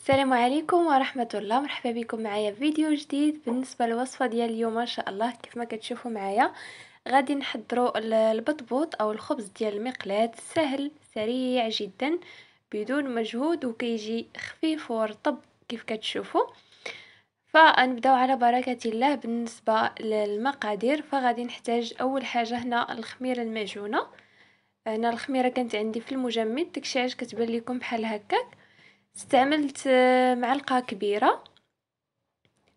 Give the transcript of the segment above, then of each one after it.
السلام عليكم ورحمة الله مرحبا بكم معايا في فيديو جديد بالنسبة للوصفة ديال اليوم ان شاء الله كيف ما كتشوفوا معايا غادي نحضروا البطبوط او الخبز ديال المقلات سهل سريع جدا بدون مجهود وكيجي خفيف ورطب كيف كتشوفوا فنبداو على بركة الله بالنسبة للمقادير فغادي نحتاج اول حاجة هنا الخميرة المعجونة هنا الخميرة كانت عندي في المجمد داكشي علاش كتبان لكم بحال هكاك استعملت معلقة كبيرة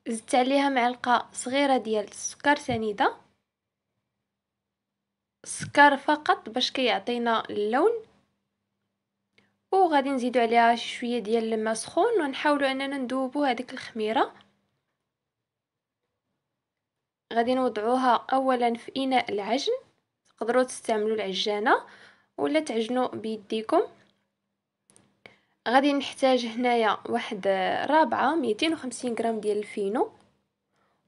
زدت عليها معلقة صغيرة ديال السكر سنيدة السكر فقط باش كيعطينا اللون وغادي نزيدو عليها شويه ديال الماء سخون ونحاولوا اننا نذوبوا هذيك الخميره غادي نوضعوها اولا في اناء العجن تقدروا تستعملوا العجانه ولا تعجنوا بيديكم غادي نحتاج هنايا واحد آه، رابعه ميتين وخمسين غرام ديال الفينو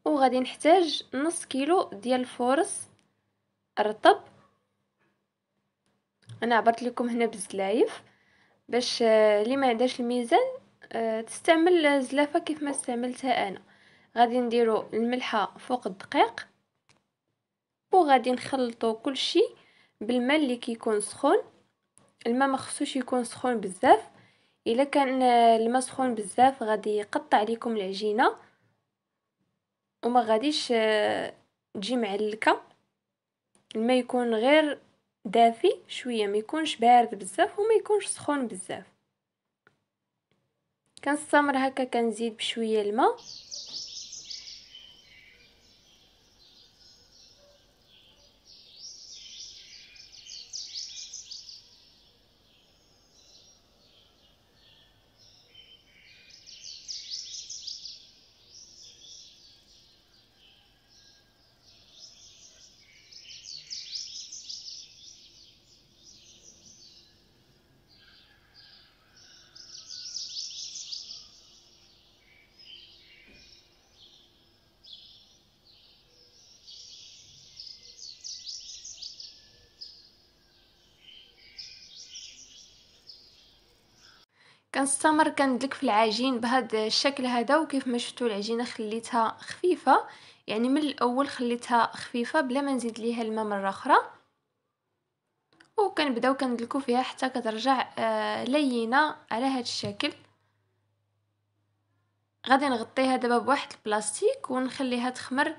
وغادي نحتاج نص كيلو ديال الفورص رطب انا عبرت لكم هنا بالزلايف باش آه، اللي ما عندهاش الميزان آه، تستعمل الزلافه كيف ما استعملتها انا غادي نديرو الملحه فوق الدقيق وغادي نخلطو كلشي بالماء اللي كيكون سخون الماء ما خصوش يكون سخون بزاف الا كان الماء سخون بزاف غادي يقطع ليكم العجينه وما غاديش آه، تجي معلكه الماء يكون غير دافي شويه ما يكونش بارد بزاف وما يكونش سخون بزاف كنستمر هكا كنزيد بشويه الماء كنستمر كندلك في العجين بهاد الشكل هذا وكيف ما شفتوا العجينه خليتها خفيفه يعني من الاول خليتها خفيفه بلا ما نزيد ليها الماء مره اخرى وكنبداو كندلكو فيها حتى كترجع آه لينه على هاد الشكل غادي نغطيها دابا بواحد البلاستيك ونخليها تخمر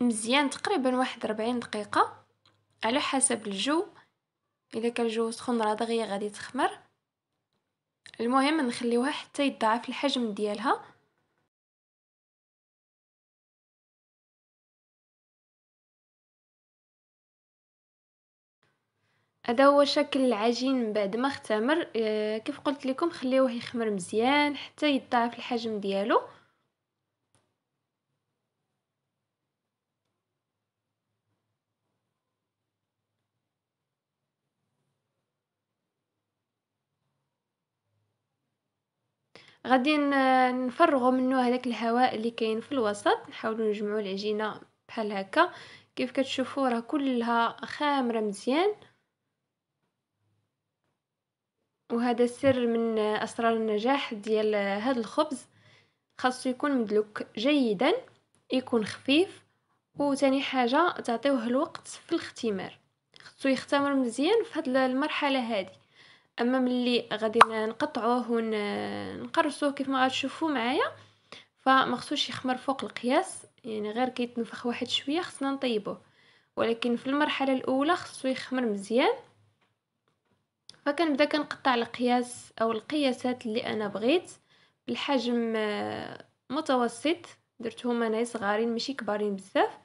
مزيان تقريبا واحد 40 دقيقه على حسب الجو اذا كان الجو سخون راه دغيا غادي تخمر المهم نخليوها حتى يتضاعف الحجم ديالها هذا هو شكل العجين من بعد ما اختمر آه، كيف قلت لكم خليوه يخمر مزيان حتى يتضاعف الحجم ديالو غادي نفرغوا منه هذاك الهواء اللي كاين في الوسط نحاولوا نجمعوا العجينه بحال هكا كيف كتشوفوا راه كلها خامره مزيان وهذا سر من اسرار النجاح ديال هذا الخبز خاصو يكون مدلوك جيدا يكون خفيف وثاني حاجه تعطيوه الوقت في الاختمار خصو يختمر مزيان في هذه المرحله هذه اما ملي غادي نقطعوه ونقرصوه كيف ما غتشوفوا معايا فما خصوش يخمر فوق القياس يعني غير كيتنفخ واحد شويه خصنا نطيبوه ولكن في المرحله الاولى خصو يخمر مزيان فكنبدا كنقطع القياس او القياسات اللي انا بغيت بالحجم آه، متوسط درتهم انايا صغارين ماشي كبارين بزاف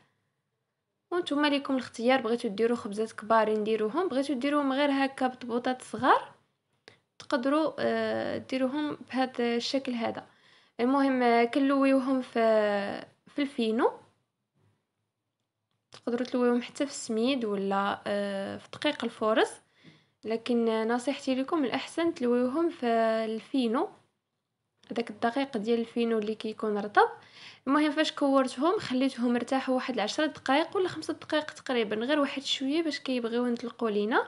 وانتم ليكم الاختيار بغيتو ديروا خبزات كبارين ديروهم بغيتو ديروهم غير هكا بطبوطات صغار تقدروا آه، ديروهم بهذا الشكل هذا المهم آه، كنلويوهم في في الفينو تقدروا تلويوهم حتى في السميد ولا آه، في دقيق الفرز لكن نصيحتي لكم الاحسن تلويوهم في الفينو هذاك الدقيق ديال الفينو اللي كيكون رطب المهم فاش كورتهم خليتهم يرتاحوا واحد 10 دقائق ولا 5 دقائق تقريبا غير واحد شويه باش كيبغيو ينطلقوا لينا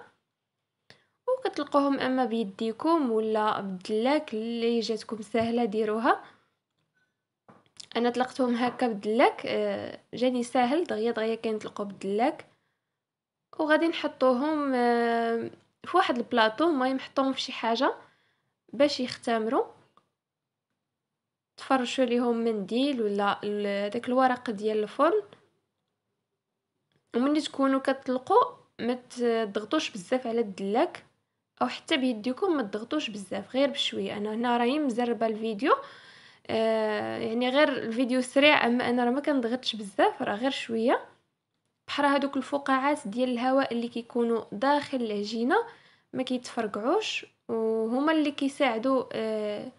وكتلقوهم اما بيديكم ولا بدلاك اللي جاتكم سهله ديروها انا طلقتهم هكا بدلاك آه، جاني ساهل دغيا دغيا كنطلقو بدلاك وغادي نحطوهم آه، في واحد البلاطو المهم حطوهم في شي حاجه باش يختمروا تفرشوا ليهم منديل ولا داك الورق ديال الفرن ومن تكونوا كتطلقوا ما تضغطوش بزاف على الدلاك او حتى بيديكم ما تضغطوش بزاف غير بشويه انا هنا راهي مزربه الفيديو آه، يعني غير الفيديو سريع اما انا راه ما كنضغطش بزاف راه غير شويه بحال هذوك الفقاعات ديال الهواء اللي كيكونوا داخل العجينه ما كيتفرقعوش وهما اللي كيساعدوا آه،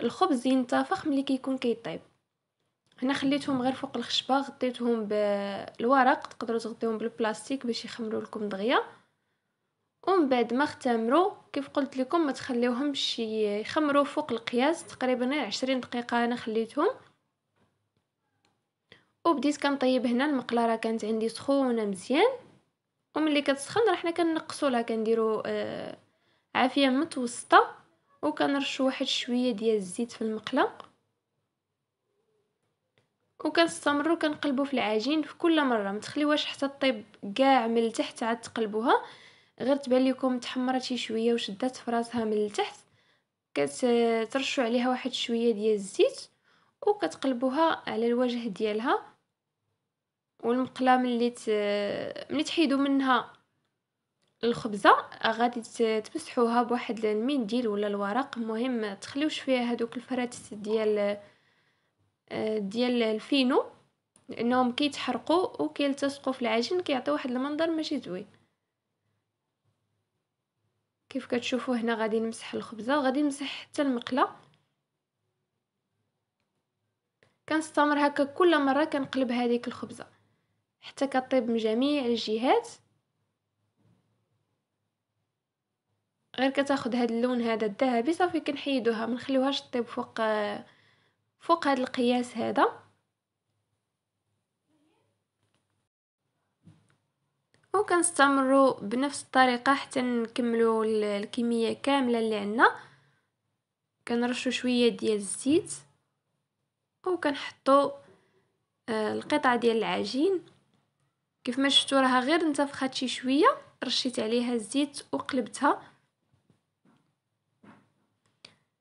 الخبز ينتفخ ملي كيكون كيطيب هنا خليتهم غير فوق الخشبه غطيتهم بالورق تقدروا تغطيهم بالبلاستيك باش يخمروا لكم دغيا ومن بعد ما اختمروا كيف قلت لكم ما تخليوهمش يخمروا فوق القياس تقريبا 20 دقيقه انا خليتهم وبديت كنطيب هنا المقله راه كانت عندي سخونه مزيان وملي كتسخن راه حنا كنقصوا لها كنديروا آه عافيه متوسطه وكنرشوا واحد شويه ديال الزيت في المقله وكنستمروا كنقلبوا في العجين في كل مره ما تخليوهاش حتى طيب كاع من التحت عاد تقلبوها غير تبان لكم تحمرات شي شويه وشدات في راسها من التحت كترشوا عليها واحد شويه ديال الزيت وكتقلبوها على الوجه ديالها والمقله ملي ملي تحيدوا منها الخبزه غادي تمسحوها بواحد المنديل ولا الورق المهم تخليو تخليوش فيها هذوك الفراتس ديال ديال الفينو لانهم كيتحرقوا وكيلتصقوا في العجين كيعطي واحد المنظر ماشي زوين كيف كتشوفوا هنا غادي نمسح الخبزه غادي نمسح حتى المقله كنستمر هكا كل مره كنقلب هذيك الخبزه حتى كطيب من جميع الجهات غير كتاخد هذا اللون هذا الذهبي صافي كنحيدوها ما نخليوهاش طيب فوق فوق هذا القياس هذا وكنستمروا بنفس الطريقه حتى نكملوا الكميه كامله اللي عندنا كنرشوا شويه ديال الزيت وكنحطوا آه، القطعه ديال العجين كيف ما شفتوا راها غير انتفخات شي شويه رشيت عليها الزيت وقلبتها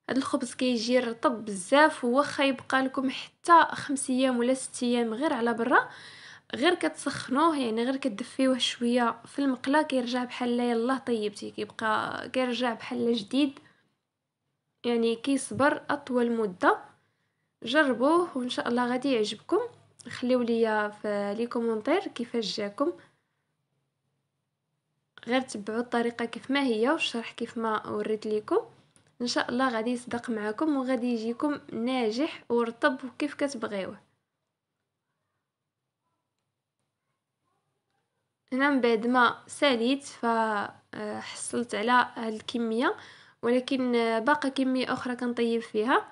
هاد الخبز كيجي رطب بزاف وواخا يبقى لكم حتى خمس ايام ولا ست ايام غير على برا غير كتسخنوه يعني غير كتدفيوه شويه في المقله كيرجع بحال يلاه طيبتي كيبقى كيرجع بحال جديد يعني كيصبر اطول مده جربوه وان شاء الله غادي يعجبكم خليو ليا في لي كومونتير كيفاش جاكم غير تبعوا الطريقه كيف ما هي والشرح كيف ما وريت لكم ان شاء الله غادي يصدق معكم وغادي يجيكم ناجح ورطب وكيف كتبغيوه هنا من بعد ما ساليت فحصلت على هاد الكميه ولكن باقا كميه اخرى كنطيب فيها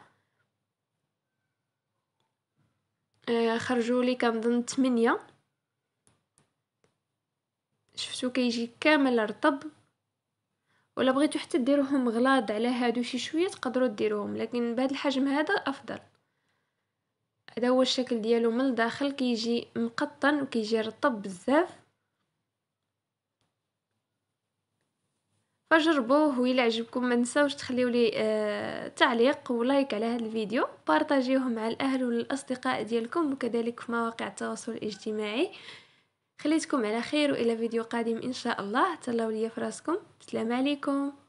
خرجوا لي كنظن 8 شفتو كيجي كامل رطب ولا بغيتو حتى ديروهم غلاض على هادو شي شويه تقدروا ديروهم لكن بهذا الحجم هذا افضل هذا هو الشكل ديالو من الداخل كيجي مقطن وكيجي رطب بزاف فجربوه و الى عجبكم ما نساوش تخليو لي آه تعليق ولايك على هذا الفيديو بارطاجيوه مع الاهل والاصدقاء ديالكم وكذلك في مواقع التواصل الاجتماعي خليتكم على خير والى فيديو قادم ان شاء الله تهلاو ليا فراسكم السلام عليكم